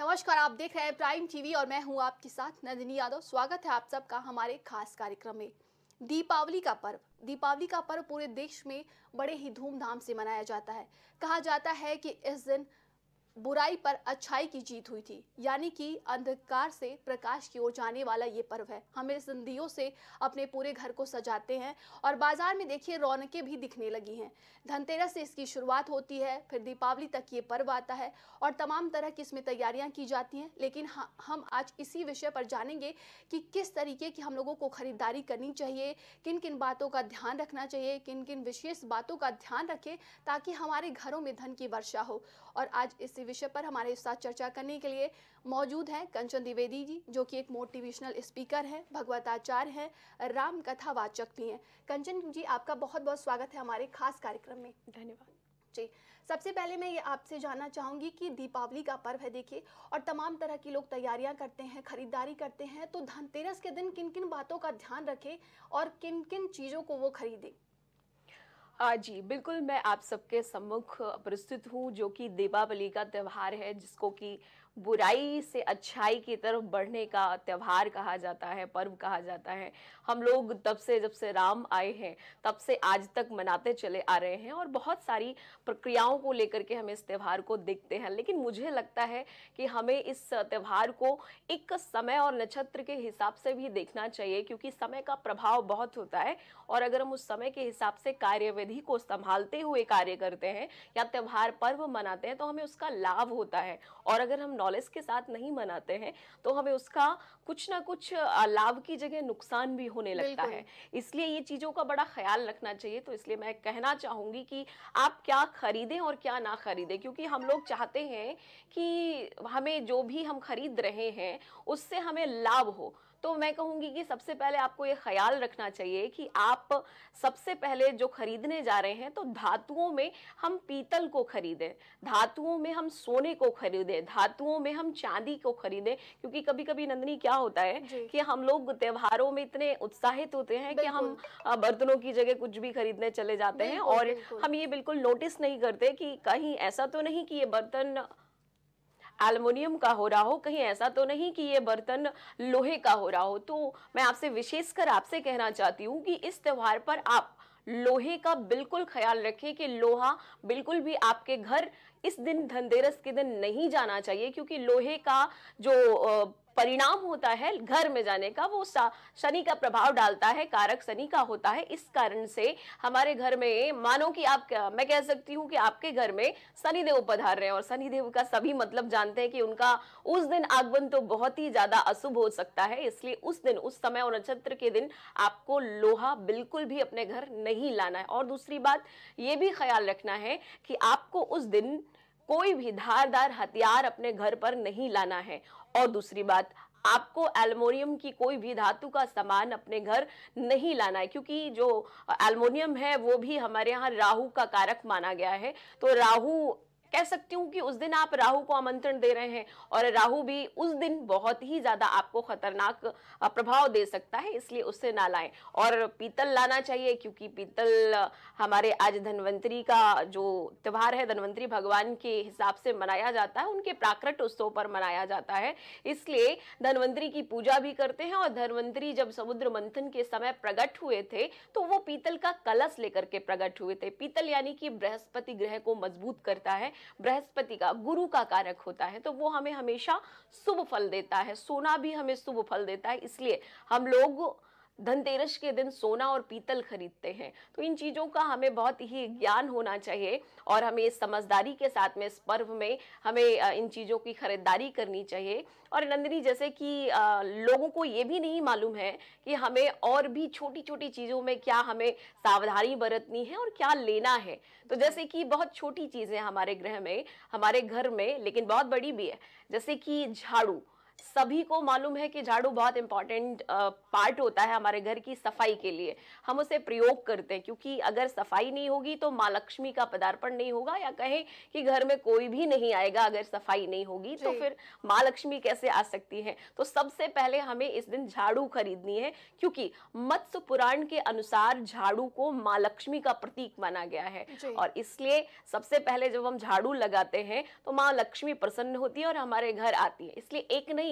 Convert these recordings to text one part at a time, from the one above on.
नमस्कार आप देख रहे हैं प्राइम टीवी और मैं हूं आपके साथ नंदिनी यादव स्वागत है आप सबका हमारे खास कार्यक्रम में दीपावली का पर्व दीपावली का पर्व पूरे देश में बड़े ही धूमधाम से मनाया जाता है कहा जाता है कि इस दिन बुराई पर अच्छाई की जीत हुई थी यानी कि अंधकार से प्रकाश की ओर जाने वाला ये पर्व है हम इस दियों से अपने पूरे घर को सजाते हैं और बाजार में देखिए रौनकें भी दिखने लगी हैं धनतेरस से इसकी शुरुआत होती है फिर दीपावली तक ये पर्व आता है और तमाम तरह की इसमें तैयारियां की जाती हैं लेकिन हम आज इसी विषय पर जानेंगे कि किस तरीके की हम लोगों को खरीदारी करनी चाहिए किन किन बातों का ध्यान रखना चाहिए किन किन विशेष बातों का ध्यान रखें ताकि हमारे घरों में धन की वर्षा हो और आज इस इसी विषय पर हमारे साथ चर्चा करने के लिए मौजूद हैं कंचन द्विवेदी जी जो कि एक मोटिवेशनल स्पीकर हैं भगवताचार्य हैं राम कथा वाचक भी हैं कंचन जी आपका बहुत बहुत स्वागत है हमारे खास कार्यक्रम में धन्यवाद जी सबसे पहले मैं ये आपसे जानना चाहूँगी कि दीपावली का पर्व है देखिए और तमाम तरह की लोग तैयारियां करते हैं खरीदारी करते हैं तो धनतेरस के दिन किन किन बातों का ध्यान रखें और किन किन चीज़ों को वो खरीदें हाँ जी बिल्कुल मैं आप सबके सम्मुख प्रस्तुत हूँ जो कि दीपावली का त्यौहार है जिसको कि बुराई से अच्छाई की तरफ बढ़ने का त्यौहार कहा जाता है पर्व कहा जाता है हम लोग तब से जब से राम आए हैं तब से आज तक मनाते चले आ रहे हैं और बहुत सारी प्रक्रियाओं को लेकर के हम इस त्यौहार को देखते हैं लेकिन मुझे लगता है कि हमें इस त्यौहार को एक समय और नक्षत्र के हिसाब से भी देखना चाहिए क्योंकि समय का प्रभाव बहुत होता है और अगर हम उस समय के हिसाब से कार्यविधि को संभालते हुए कार्य करते हैं या त्यौहार पर्व मनाते हैं तो हमें उसका लाभ होता है और अगर हम नॉलेज के साथ नहीं मनाते हैं तो हमें उसका कुछ ना कुछ लाभ की जगह नुकसान भी होने लगता है इसलिए ये चीज़ों का बड़ा ख्याल रखना चाहिए तो इसलिए मैं कहना चाहूंगी कि आप क्या खरीदें और क्या ना खरीदें क्योंकि हम लोग चाहते हैं कि हमें जो भी हम खरीद रहे हैं उससे हमें लाभ हो तो मैं कहूंगी कि सबसे पहले आपको ये ख्याल रखना चाहिए कि आप सबसे पहले जो खरीदने जा रहे हैं तो धातुओं में हम पीतल को खरीदें धातुओं में हम सोने को खरीदें धातुओं में हम चांदी को खरीदें क्योंकि कभी कभी नंदनी क्या होता है कि हम लोग त्योहारों में इतने उत्साहित होते हैं कि हम बर्तनों की जगह कुछ भी खरीदने चले जाते हैं और हम ये बिल्कुल नोटिस नहीं करते कि कहीं ऐसा तो नहीं कि ये बर्तन एल्युमिनियम का हो रहा हो कहीं ऐसा तो नहीं कि ये बर्तन लोहे का हो रहा हो तो मैं आपसे विशेषकर आपसे कहना चाहती हूँ कि इस त्यौहार पर आप लोहे का बिल्कुल ख्याल रखें कि लोहा बिल्कुल भी आपके घर इस दिन धनतेरस के दिन नहीं जाना चाहिए क्योंकि लोहे का जो परिणाम होता है घर में जाने का वो शनि का प्रभाव डालता है कारक शनि का होता है इस कारण से हमारे घर में मानो कि आप मैं कह सकती हूँ कि आपके घर में शनिदेव पधार रहे हैं और शनिदेव का सभी मतलब जानते हैं कि उनका उस दिन आगमन तो बहुत ही ज्यादा अशुभ हो सकता है इसलिए उस दिन उस समय और नक्षत्र के दिन आपको लोहा बिल्कुल भी अपने घर नहीं लाना है और दूसरी बात ये भी ख्याल रखना है कि आपको उस दिन कोई भी धारदार हथियार अपने घर पर नहीं लाना है और दूसरी बात आपको एलमोनियम की कोई भी धातु का सामान अपने घर नहीं लाना है क्योंकि जो एलमोनियम है वो भी हमारे यहाँ राहु का कारक माना गया है तो राहु कह सकती हूँ कि उस दिन आप राहु को आमंत्रण दे रहे हैं और राहु भी उस दिन बहुत ही ज़्यादा आपको खतरनाक प्रभाव दे सकता है इसलिए उससे ना लाएं और पीतल लाना चाहिए क्योंकि पीतल हमारे आज धनवंतरी का जो त्यौहार है धनवंतरी भगवान के हिसाब से मनाया जाता है उनके प्राकृत उत्सव पर मनाया जाता है इसलिए धनवंतरी की पूजा भी करते हैं और धनवंतरी जब समुद्र मंथन के समय प्रकट हुए थे तो वो पीतल का कलश लेकर के प्रकट हुए थे पीतल यानी कि बृहस्पति ग्रह को मजबूत करता है बृहस्पति का गुरु का कारक होता है तो वो हमें हमेशा शुभ फल देता है सोना भी हमें शुभ फल देता है इसलिए हम लोग धनतेरस के दिन सोना और पीतल खरीदते हैं तो इन चीज़ों का हमें बहुत ही ज्ञान होना चाहिए और हमें इस समझदारी के साथ में इस पर्व में हमें इन चीज़ों की खरीदारी करनी चाहिए और नंदिनी जैसे कि लोगों को ये भी नहीं मालूम है कि हमें और भी छोटी छोटी चीज़ों में क्या हमें सावधानी बरतनी है और क्या लेना है तो जैसे कि बहुत छोटी चीज़ें हमारे गृह में हमारे घर में लेकिन बहुत बड़ी भी है जैसे कि झाड़ू सभी को मालूम है कि झाड़ू बहुत इंपॉर्टेंट पार्ट होता है हमारे घर की सफाई के लिए हम उसे प्रयोग करते हैं क्योंकि अगर सफाई नहीं होगी तो माँ लक्ष्मी का पदार्पण नहीं होगा या कहें कि घर में कोई भी नहीं आएगा अगर सफाई नहीं होगी तो फिर माँ लक्ष्मी कैसे आ सकती है तो सबसे पहले हमें इस दिन झाड़ू खरीदनी है क्योंकि मत्स्य पुराण के अनुसार झाड़ू को माँ लक्ष्मी का प्रतीक माना गया है और इसलिए सबसे पहले जब हम झाड़ू लगाते हैं तो माँ लक्ष्मी प्रसन्न होती है और हमारे घर आती है इसलिए एक नहीं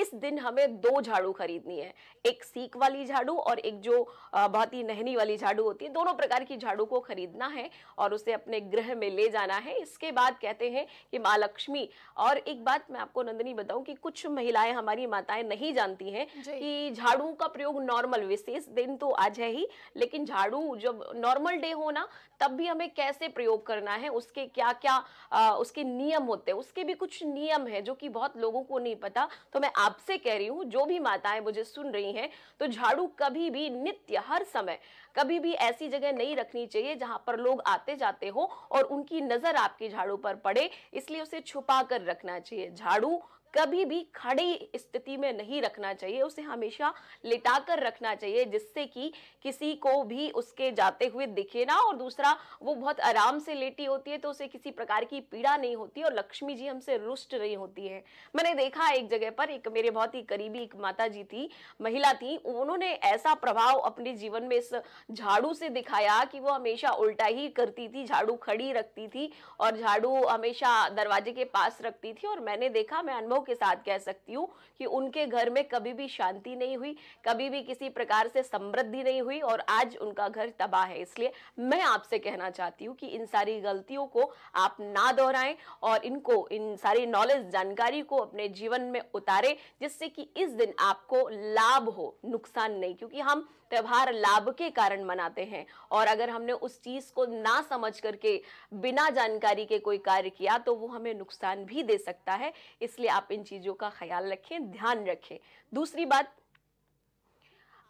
इस दिन हमें दो झाड़ू खरीदनी है एक सीख वाली झाड़ू और एक जो बहुत ही नहनी वाली झाड़ू होती है दोनों प्रकार की झाड़ू को खरीदना है और उसे अपने ग्रह में ले जाना है इसके बाद कहते हैं कि माँ लक्ष्मी और एक बात मैं आपको नंदनी बताऊं कि कुछ महिलाएं हमारी माताएं नहीं जानती हैं कि झाड़ू का प्रयोग नॉर्मल विशेष दिन तो आज है ही लेकिन झाड़ू जब नॉर्मल डे हो ना तब भी हमें कैसे प्रयोग करना है उसके क्या क्या उसके नियम होते हैं उसके भी कुछ नियम है जो कि बहुत लोगों को नहीं पता तो मैं आपसे कह रही हूँ जो भी माताएं मुझे सुन रही हैं तो झाड़ू कभी भी नित्य हर समय कभी भी ऐसी जगह नहीं रखनी चाहिए जहां पर लोग आते जाते हो और उनकी नजर आपके झाड़ू पर पड़े इसलिए उसे छुपा कर रखना चाहिए झाड़ू कभी भी खड़ी स्थिति में नहीं रखना चाहिए उसे हमेशा लिटा कर रखना चाहिए जिससे कि किसी को भी उसके जाते हुए दिखे ना और दूसरा वो बहुत आराम से लेटी होती है तो उसे किसी प्रकार की पीड़ा नहीं होती और लक्ष्मी जी हमसे रुष्ट नहीं होती है मैंने देखा एक जगह पर एक मेरे बहुत ही करीबी एक माता जी थी महिला थी उन्होंने ऐसा प्रभाव अपने जीवन में इस झाड़ू से दिखाया कि वो हमेशा उल्टा ही करती थी झाड़ू खड़ी रखती थी और झाड़ू हमेशा दरवाजे के पास रखती थी और मैंने देखा मैं अनुभव के साथ कह सकती हूँ कि उनके घर में कभी भी शांति नहीं हुई कभी भी किसी प्रकार से समृद्धि नहीं हुई और आज उनका घर तबाह है इसलिए मैं आपसे कहना चाहती हूँ कि इन सारी गलतियों को आप ना दोहराएं और इनको इन सारी नॉलेज जानकारी को अपने जीवन में उतारें जिससे कि इस दिन आपको लाभ हो नुकसान नहीं क्योंकि हम त्यौहार लाभ के कारण मनाते हैं और अगर हमने उस चीज को ना समझ करके बिना जानकारी के कोई कार्य किया तो वो हमें नुकसान भी दे सकता है इसलिए आप इन चीजों का ख्याल रखें ध्यान रखें दूसरी बात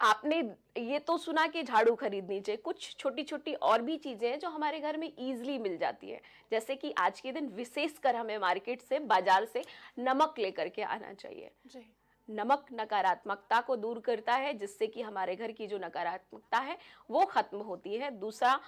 आपने ये तो सुना कि झाड़ू खरीदनी चाहिए कुछ छोटी छोटी और भी चीज़ें हैं जो हमारे घर में ईजिली मिल जाती है जैसे कि आज के दिन विशेषकर हमें मार्केट से बाजार से नमक लेकर के आना चाहिए नमक नकारात्मकता को दूर करता है जिससे कि हमारे घर की जो नकारात्मकता है वो खत्म होती है दूसरा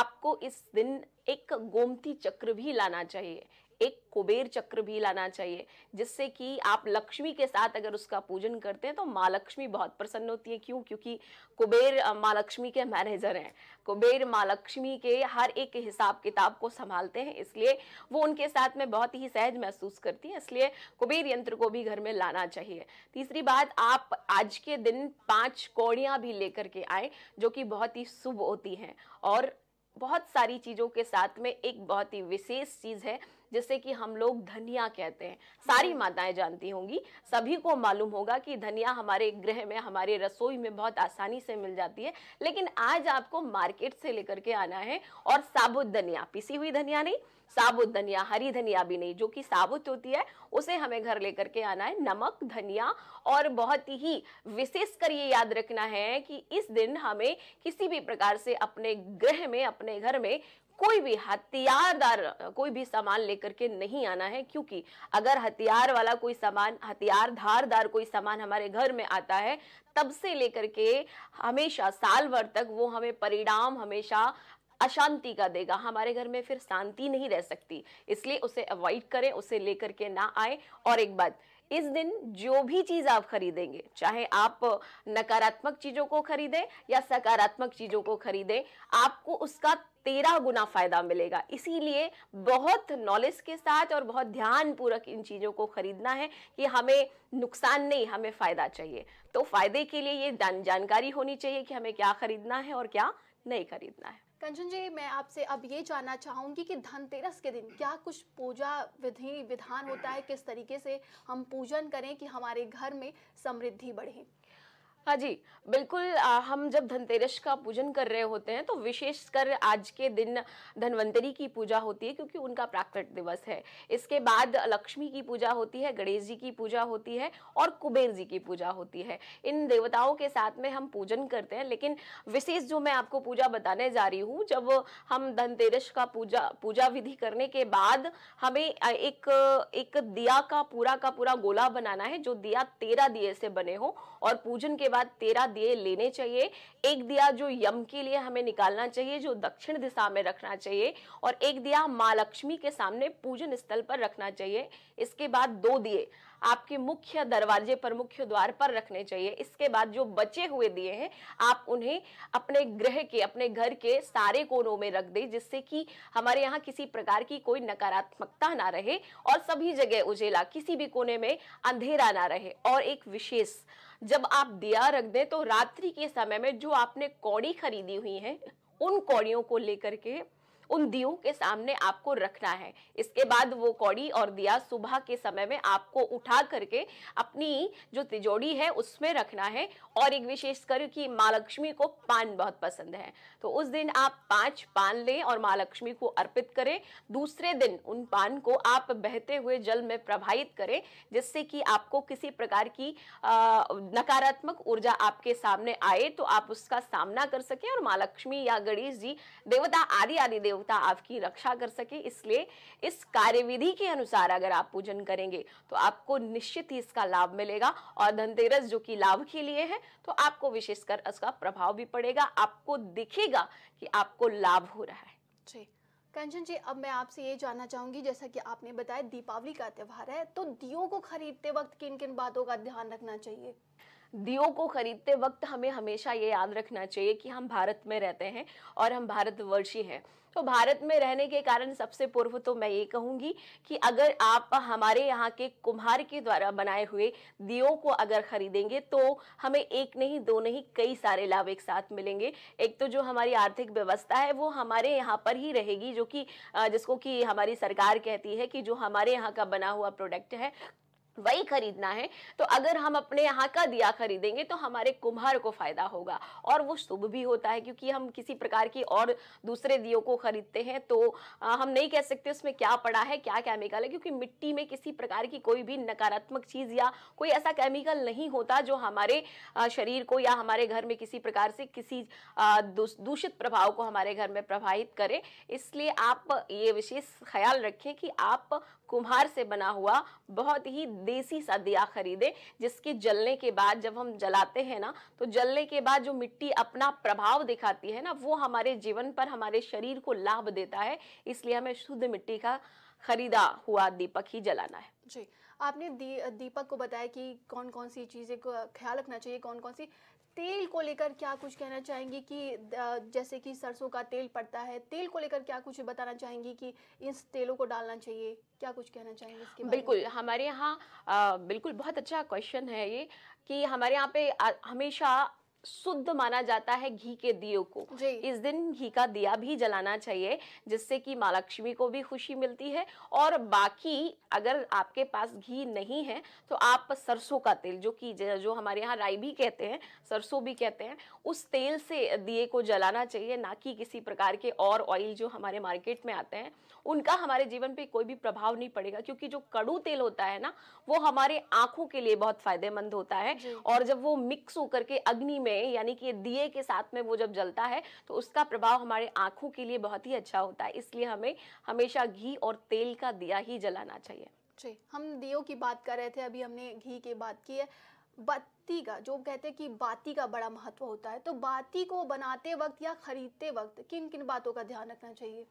आपको इस दिन एक गोमती चक्र भी लाना चाहिए एक कुबेर चक्र भी लाना चाहिए जिससे कि आप लक्ष्मी के साथ अगर उसका पूजन करते हैं तो माँ लक्ष्मी बहुत प्रसन्न होती है क्यों क्योंकि कुबेर माँ लक्ष्मी के मैनेजर हैं कुबेर माँ लक्ष्मी के हर एक हिसाब किताब को संभालते हैं इसलिए वो उनके साथ में बहुत ही सहज महसूस करती हैं इसलिए कुबेर यंत्र को भी घर में लाना चाहिए तीसरी बात आप आज के दिन पाँच कौड़ियाँ भी लेकर के आए जो कि बहुत ही शुभ होती हैं और बहुत सारी चीज़ों के साथ में एक बहुत ही विशेष चीज़ है जिसे कि हम लोग धनिया कहते हैं सारी हम्म। माताएं जानती होंगी सभी को मालूम होगा कि धनिया हमारे गृह में हमारे रसोई में बहुत आसानी से मिल जाती है लेकिन आज आपको मार्केट से लेकर के आना है और साबुत धनिया पिसी हुई धनिया नहीं साबुत धनिया हरी धनिया भी नहीं जो कि साबुत होती है उसे हमें घर लेकर के आना है नमक धनिया और बहुत ही विशेष कर ये याद रखना है कि इस दिन हमें किसी भी प्रकार से अपने गृह में अपने घर में कोई भी हथियारदार कोई भी सामान लेकर के नहीं आना है क्योंकि अगर हथियार वाला कोई सामान हथियार धारदार कोई सामान हमारे घर में आता है तब से लेकर के हमेशा साल भर तक वो हमें परिणाम हमेशा अशांति का देगा हमारे घर में फिर शांति नहीं रह सकती इसलिए उसे अवॉइड करें उसे लेकर के ना आए और एक बात इस दिन जो भी चीज़ आप खरीदेंगे चाहे आप नकारात्मक चीज़ों को खरीदें या सकारात्मक चीज़ों को खरीदें आपको उसका तेरह गुना फायदा मिलेगा इसीलिए बहुत नॉलेज के साथ और बहुत ध्यानपूर्वक इन चीज़ों को खरीदना है कि हमें नुकसान नहीं हमें फ़ायदा चाहिए तो फ़ायदे के लिए ये जानकारी होनी चाहिए कि हमें क्या खरीदना है और क्या नहीं खरीदना है कंचन जी मैं आपसे अब ये जानना चाहूंगी कि धनतेरस के दिन क्या कुछ पूजा विधि विधान होता है किस तरीके से हम पूजन करें कि हमारे घर में समृद्धि बढ़े हाँ जी बिल्कुल आ, हम जब धनतेरस का पूजन कर रहे होते हैं तो विशेषकर आज के दिन धनवंतरी की पूजा होती है क्योंकि उनका प्राकृत दिवस है इसके बाद लक्ष्मी की पूजा होती है गणेश जी की पूजा होती है और कुबेर जी की पूजा होती है इन देवताओं के साथ में हम पूजन करते हैं लेकिन विशेष जो मैं आपको पूजा बताने जा रही हूँ जब हम धनतेरस का पूजा पूजा विधि करने के बाद हमें एक एक दिया का पूरा का पूरा गोला बनाना है जो दिया तेरह दिए से बने हो और पूजन के बाद तेरह दिए लेने चाहिए एक दिया जो यम के लिए हमें निकालना चाहिए जो दक्षिण दिशा में रखना चाहिए और एक दिया माँ लक्ष्मी के सामने पूजन स्थल पर रखना चाहिए इसके बाद दो दिए आपके मुख्य दरवाजे पर मुख्य द्वार पर रखने चाहिए इसके बाद जो बचे हुए दिए हैं आप उन्हें अपने ग्रह के अपने घर के सारे कोनों में रख दें जिससे कि हमारे यहाँ किसी प्रकार की कोई नकारात्मकता ना रहे और सभी जगह उजेला किसी भी कोने में अंधेरा ना रहे और एक विशेष जब आप दिया रख दें तो रात्रि के समय में जो आपने कौड़ी खरीदी हुई है उन कौड़ियों को लेकर के उन दियो के सामने आपको रखना है इसके बाद वो कौड़ी और दिया सुबह के समय में आपको उठा करके अपनी जो तिजोड़ी है उसमें रखना है और एक विशेष कर कि माँ लक्ष्मी को पान बहुत पसंद है तो उस दिन आप पांच पान लें और माँ लक्ष्मी को अर्पित करें दूसरे दिन उन पान को आप बहते हुए जल में प्रभावित करें जिससे कि आपको किसी प्रकार की नकारात्मक ऊर्जा आपके सामने आए तो आप उसका सामना कर सकें और माँ लक्ष्मी या गणेश जी देवता आदि आदि देव देवता आपकी रक्षा कर सके इसलिए इस कार्यविधि के अनुसार अगर आप पूजन करेंगे तो आपको निश्चित ही इसका लाभ मिलेगा और धनतेरस जो कि लाभ के लिए है तो आपको विशेषकर इसका प्रभाव भी पड़ेगा आपको दिखेगा कि आपको लाभ हो रहा है जी कंचन जी अब मैं आपसे ये जानना चाहूंगी जैसा कि आपने बताया दीपावली का त्यौहार है तो दियो को खरीदते वक्त किन किन बातों का ध्यान रखना चाहिए दियों को खरीदते वक्त हमें हमेशा ये याद रखना चाहिए कि हम भारत में रहते हैं और हम भारतवर्षी हैं तो भारत में रहने के कारण सबसे पूर्व तो मैं ये कहूँगी कि अगर आप हमारे यहाँ के कुम्हार के द्वारा बनाए हुए दियों को अगर खरीदेंगे तो हमें एक नहीं दो नहीं कई सारे लाभ एक साथ मिलेंगे एक तो जो हमारी आर्थिक व्यवस्था है वो हमारे यहाँ पर ही रहेगी जो कि जिसको कि हमारी सरकार कहती है कि जो हमारे यहाँ का बना हुआ प्रोडक्ट है वही खरीदना है तो अगर हम अपने यहाँ का दिया खरीदेंगे तो हमारे कुम्हार को फायदा होगा और वो शुभ भी होता है क्योंकि हम किसी प्रकार की और दूसरे दियो को खरीदते हैं तो आ, हम नहीं कह सकते उसमें क्या पड़ा है क्या केमिकल है क्योंकि मिट्टी में किसी प्रकार की कोई भी नकारात्मक चीज़ या कोई ऐसा केमिकल नहीं होता जो हमारे शरीर को या हमारे घर में किसी प्रकार से किसी दूषित प्रभाव को हमारे घर में प्रभावित करे इसलिए आप ये विशेष ख्याल रखें कि आप कुम्हार से बना हुआ बहुत ही देसी सा दिया खरीदें जिसके जलने के बाद जब हम जलाते हैं ना तो जलने के बाद जो मिट्टी अपना प्रभाव दिखाती है ना वो हमारे जीवन पर हमारे शरीर को लाभ देता है इसलिए हमें शुद्ध मिट्टी का खरीदा हुआ दीपक ही जलाना है जी आपने दी, दीपक को बताया कि कौन कौन सी चीज़ें को ख्याल रखना चाहिए कौन कौन सी तेल को लेकर क्या कुछ कहना चाहेंगी कि जैसे कि सरसों का तेल पड़ता है तेल को लेकर क्या कुछ बताना चाहेंगी कि इस तेलों को डालना चाहिए क्या कुछ कहना चाहेंगे इसके बिल्कुल हमारे यहाँ बिल्कुल बहुत अच्छा क्वेश्चन है ये कि हमारे यहाँ पे हमेशा शुद्ध माना जाता है घी के दियो को इस दिन घी का दिया भी जलाना चाहिए जिससे कि माँ लक्ष्मी को भी खुशी मिलती है और बाकी अगर आपके पास घी नहीं है तो आप सरसों का तेल जो कि जो हमारे यहाँ राई भी कहते हैं सरसों भी कहते हैं उस तेल से दिए को जलाना चाहिए ना कि किसी प्रकार के और ऑयल जो हमारे मार्केट में आते हैं उनका हमारे जीवन पे कोई भी प्रभाव नहीं पड़ेगा क्योंकि जो कड़ू तेल होता है ना वो हमारे आंखों के लिए बहुत फायदेमंद होता है और जब वो मिक्स होकर के अग्नि में में यानी कि दिए के साथ में वो जब जलता है तो उसका प्रभाव हमारे आंखों के लिए बहुत ही अच्छा होता है इसलिए हमें हमेशा घी और तेल का दिया ही जलाना चाहिए जी हम दियो की बात कर रहे थे अभी हमने घी की बात की है बत्ती का जो कहते हैं कि बाती का बड़ा महत्व होता है तो बाती को बनाते वक्त या खरीदते वक्त किन किन बातों का ध्यान रखना चाहिए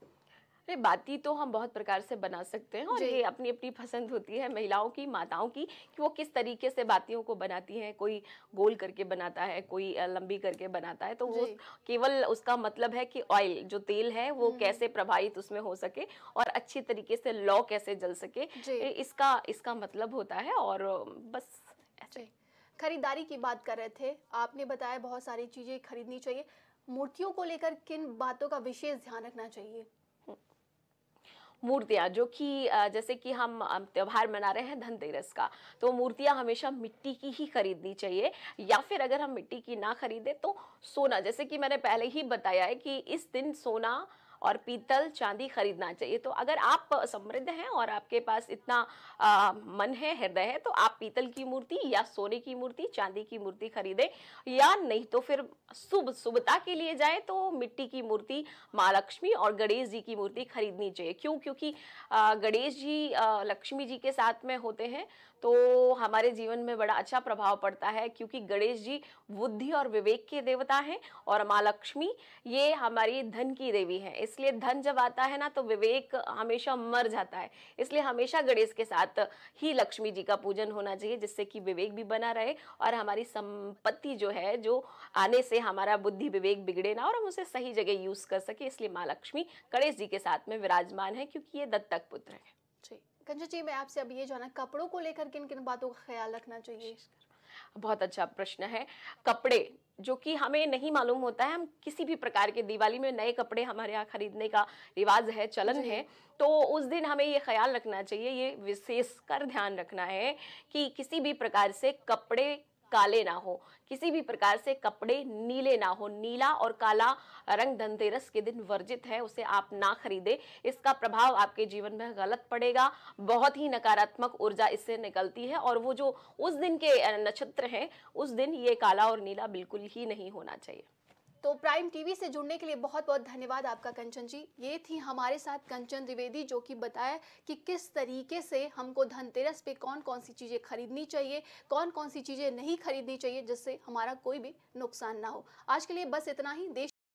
नहीं बाती तो हम बहुत प्रकार से बना सकते हैं और ये अपनी अपनी पसंद होती है महिलाओं की माताओं की कि वो किस तरीके से बातियों को बनाती हैं कोई गोल करके बनाता है कोई लंबी करके बनाता है तो वो केवल उसका मतलब है कि ऑयल जो तेल है वो हम्म। कैसे प्रभावित उसमें हो सके और अच्छी तरीके से लॉ कैसे जल सके इसका इसका मतलब होता है और बस ऐसे खरीदारी की बात कर रहे थे आपने बताया बहुत सारी चीज़ें खरीदनी चाहिए मूर्तियों को लेकर किन बातों का विशेष ध्यान रखना चाहिए मूर्तियाँ जो कि जैसे कि हम त्यौहार मना रहे हैं धनतेरस का तो मूर्तियाँ हमेशा मिट्टी की ही खरीदनी चाहिए या फिर अगर हम मिट्टी की ना खरीदें तो सोना जैसे कि मैंने पहले ही बताया है कि इस दिन सोना और पीतल चांदी खरीदना चाहिए तो अगर आप समृद्ध हैं और आपके पास इतना आ, मन है हृदय है तो आप पीतल की मूर्ति या सोने की मूर्ति चांदी की मूर्ति खरीदें या नहीं तो फिर शुभ शुभता के लिए जाए तो मिट्टी की मूर्ति माँ लक्ष्मी और गणेश जी की मूर्ति खरीदनी चाहिए क्यों क्योंकि गणेश जी लक्ष्मी जी के साथ में होते हैं तो हमारे जीवन में बड़ा अच्छा प्रभाव पड़ता है क्योंकि गणेश जी बुद्धि और विवेक के देवता हैं और माँ लक्ष्मी ये हमारी धन की देवी है इस इसलिए धन जब आता है ना तो विवेक हमेशा मर जाता है इसलिए हमेशा गणेश के साथ ही लक्ष्मी जी का पूजन होना चाहिए जिससे कि विवेक भी बना रहे और हमारी संपत्ति जो है जो आने से हमारा बुद्धि विवेक बिगड़े ना और हम उसे सही जगह यूज कर सके इसलिए माँ लक्ष्मी गणेश जी के साथ में विराजमान है क्योंकि ये दत्तक पुत्र है जी कंजा जी मैं आपसे अब ये जाना कपड़ों को लेकर किन किन बातों का ख्याल रखना चाहिए बहुत अच्छा प्रश्न है कपड़े जो कि हमें नहीं मालूम होता है हम किसी भी प्रकार के दिवाली में नए कपड़े हमारे यहाँ खरीदने का रिवाज है चलन है तो उस दिन हमें ये ख्याल रखना चाहिए ये विशेष कर ध्यान रखना है कि किसी भी प्रकार से कपड़े काले ना हो किसी भी प्रकार से कपड़े नीले ना हो नीला और काला रंग धनतेरस के दिन वर्जित है उसे आप ना खरीदे इसका प्रभाव आपके जीवन में गलत पड़ेगा बहुत ही नकारात्मक ऊर्जा इससे निकलती है और वो जो उस दिन के नक्षत्र हैं उस दिन ये काला और नीला बिल्कुल ही नहीं होना चाहिए तो प्राइम टीवी से जुड़ने के लिए बहुत बहुत धन्यवाद आपका कंचन जी ये थी हमारे साथ कंचन द्विवेदी जो कि बताया कि किस तरीके से हमको धनतेरस पे कौन कौन सी चीज़ें खरीदनी चाहिए कौन कौन सी चीज़ें नहीं खरीदनी चाहिए जिससे हमारा कोई भी नुकसान ना हो आज के लिए बस इतना ही देश